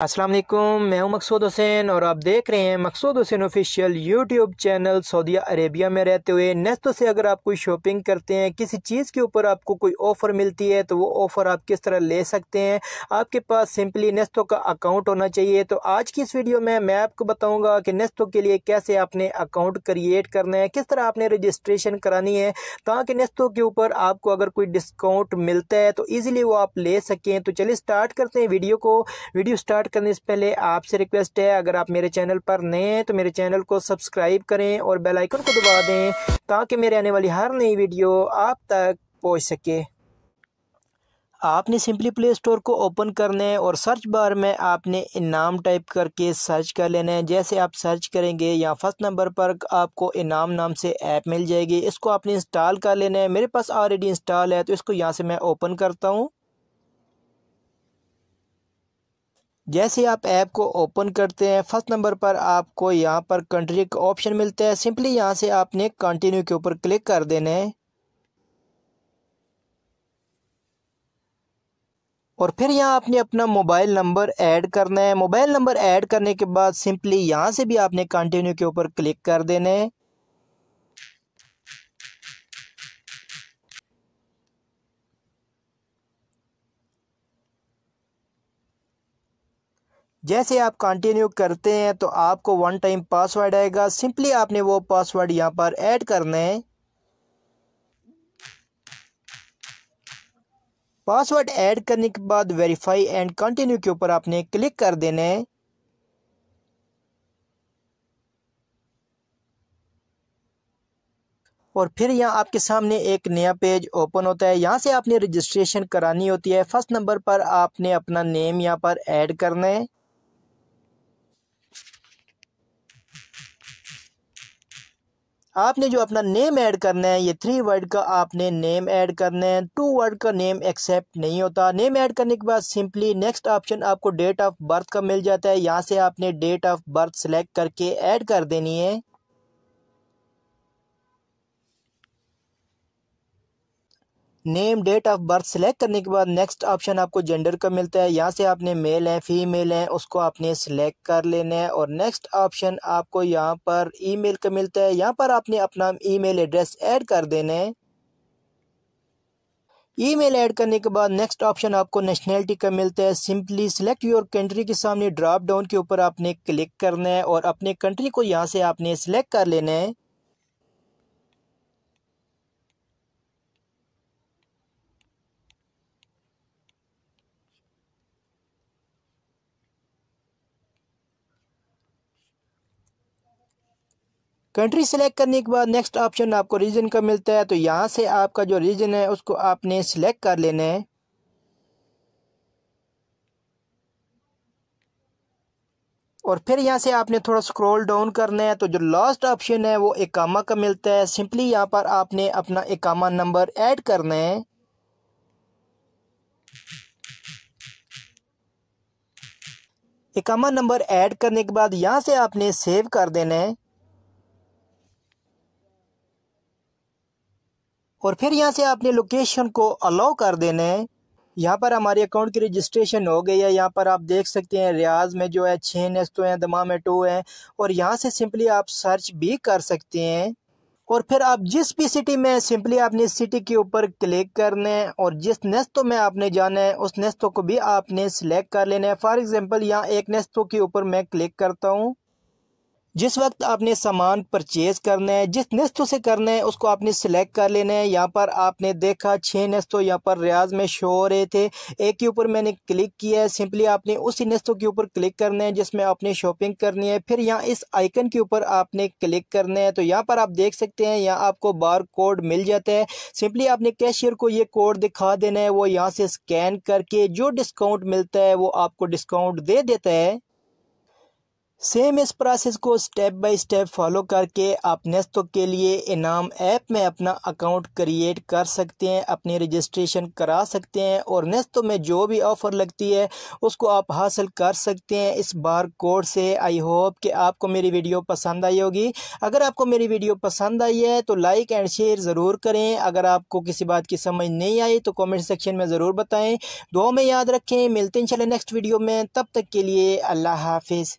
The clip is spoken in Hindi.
अस्सलाम वालेकुम मैं हूं मकसूद हुसैन और आप देख रहे हैं Maqsood Hussain official YouTube channel Saudi Arabia में रहते हुए नेस्तो से अगर आप कोई शॉपिंग करते हैं किसी चीज़ के ऊपर आपको कोई ऑफ़र मिलती है तो वो ऑफ़र आप किस तरह ले सकते हैं आपके पास सिंपली नेस्तो का अकाउंट होना चाहिए तो आज की इस वीडियो में मैं आपको बताऊँगा कि नेस्तो के लिए कैसे आपने अकाउंट क्रिएट करना है किस तरह आपने रजिस्ट्रेशन करानी है ताकि नेस्तो के ऊपर आपको अगर कोई डिस्काउंट मिलता है तो ईज़िली वो आप ले सकें तो चलिए स्टार्ट करते हैं वीडियो को वीडियो स्टार्ट स्टार्ट करने से पहले आपसे रिक्वेस्ट है अगर आप मेरे चैनल पर नए हैं तो मेरे चैनल को सब्सक्राइब करें और बेल आइकन को दबा दें ताकि मेरे आने वाली हर नई वीडियो आप तक पहुंच सके आपने सिंपली प्ले स्टोर को ओपन करना है और सर्च बार में आपने इनाम टाइप करके सर्च कर लेना है जैसे आप सर्च करेंगे या फर्स्ट नंबर पर आपको इनाम नाम से ऐप मिल जाएगी इसको आपने इंस्टॉल कर लेना है मेरे पास ऑलरेडी इंस्टॉल है तो इसको यहाँ से मैं ओपन करता हूँ जैसे आप ऐप को ओपन करते हैं फर्स्ट नंबर पर आपको यहाँ पर कंट्री का ऑप्शन मिलता है सिंपली यहाँ से आपने कंटिन्यू के ऊपर क्लिक कर देना है और फिर यहाँ आपने अपना मोबाइल नंबर ऐड करना है मोबाइल नंबर ऐड करने के बाद सिंपली यहाँ से भी आपने कंटिन्यू के ऊपर क्लिक कर देना है जैसे आप कंटिन्यू करते हैं तो आपको वन टाइम पासवर्ड आएगा सिंपली आपने वो पासवर्ड यहाँ पर ऐड करना है पासवर्ड ऐड करने के बाद वेरीफाई एंड कंटिन्यू के ऊपर आपने क्लिक कर देना है और फिर यहाँ आपके सामने एक नया पेज ओपन होता है यहाँ से आपने रजिस्ट्रेशन करानी होती है फर्स्ट नंबर पर आपने अपना नेम यहाँ पर ऐड करना है आपने जो अपना नेम ऐड करना है ये थ्री वर्ड का आपने नेम ऐड करना है टू वर्ड का नेम एक्सेप्ट नहीं होता नेम ऐड करने के बाद सिंपली नेक्स्ट ऑप्शन आपको डेट ऑफ बर्थ का मिल जाता है यहाँ से आपने डेट ऑफ बर्थ सेलेक्ट करके ऐड कर देनी है name date of birth select करने के बाद नेक्स्ट ऑप्शन आपको जेंडर का मिलता है यहाँ से आपने मेल है फीमेल है उसको आपने सेलेक्ट कर लेना है और नेक्स्ट ऑप्शन आपको यहाँ पर ईमेल का मिलता है यहाँ पर आपने अपना ईमेल एड्रेस ऐड कर देना है ईमेल ऐड करने के बाद नेक्स्ट ऑप्शन आपको नेशनैलिटी का मिलता है सिंपली सिलेक्ट योर कंट्री के सामने ड्रॉप डाउन के ऊपर आपने क्लिक करना है और अपने कंट्री को यहाँ से आपने सेलेक्ट कर लेना है कंट्री सेलेक्ट करने के बाद नेक्स्ट ऑप्शन आपको रीजन का मिलता है तो यहाँ से आपका जो रीजन है उसको आपने सेलेक्ट कर लेना है और फिर यहाँ से आपने थोड़ा स्क्रॉल डाउन करना है तो जो लास्ट ऑप्शन है वो एकामा का मिलता है सिंपली यहाँ पर आपने अपना एकामा नंबर ऐड करना है एकामा नंबर ऐड करने के बाद यहाँ से आपने सेव कर देना है और फिर यहाँ से आपने लोकेशन को अलाउ कर देना है यहाँ पर हमारे अकाउंट की रजिस्ट्रेशन हो गई है यहाँ पर आप देख सकते हैं रियाज में जो है छः नेस्तो हैं दमा में टू हैं और यहाँ से सिंपली आप सर्च भी कर सकते हैं और फिर आप जिस भी सिटी में सिंपली आपने सिटी के ऊपर क्लिक करना है और जिस नस्तों में आपने जाना है उस नस्तों को भी आपने सिलेक्ट कर लेना है फॉर एग्ज़ाम्पल यहाँ एक नस्तों के ऊपर मैं क्लिक करता हूँ जिस वक्त आपने सामान परचेज़ करना है जिस नस्तों से करना है उसको आपने सिलेक्ट कर लेना है यहाँ पर आपने देखा छः नस्तों यहाँ पर रियाज में शो हो रहे थे एक के ऊपर मैंने क्लिक किया है सिंपली आपने उसी नस्तों के ऊपर क्लिक करना है जिसमें आपने शॉपिंग करनी है फिर यहाँ इस आइकन के ऊपर आपने क्लिक करना है तो यहाँ पर आप देख सकते हैं यहाँ आपको बार कोड मिल जाता है सिंपली आपने कैशियर को ये कोड दिखा देना है वो यहाँ से स्कैन करके जो डिस्काउंट मिलता है वो आपको डिस्काउंट दे देता है सेम इस प्रोसेस को स्टेप बाय स्टेप फॉलो करके आप नेस्तो के लिए इनाम ऐप में अपना अकाउंट क्रिएट कर सकते हैं अपनी रजिस्ट्रेशन करा सकते हैं और नेस्तो में जो भी ऑफ़र लगती है उसको आप हासिल कर सकते हैं इस बार कोड से आई होप कि आपको मेरी वीडियो पसंद आई होगी अगर आपको मेरी वीडियो पसंद आई है तो लाइक एंड शेयर ज़रूर करें अगर आपको किसी बात की समझ नहीं आई तो कॉमेंट सेक्शन में ज़रूर बताएँ दो में याद रखें मिलते हैं नेक्स्ट वीडियो में तब तक के लिए अल्लाह हाफिज़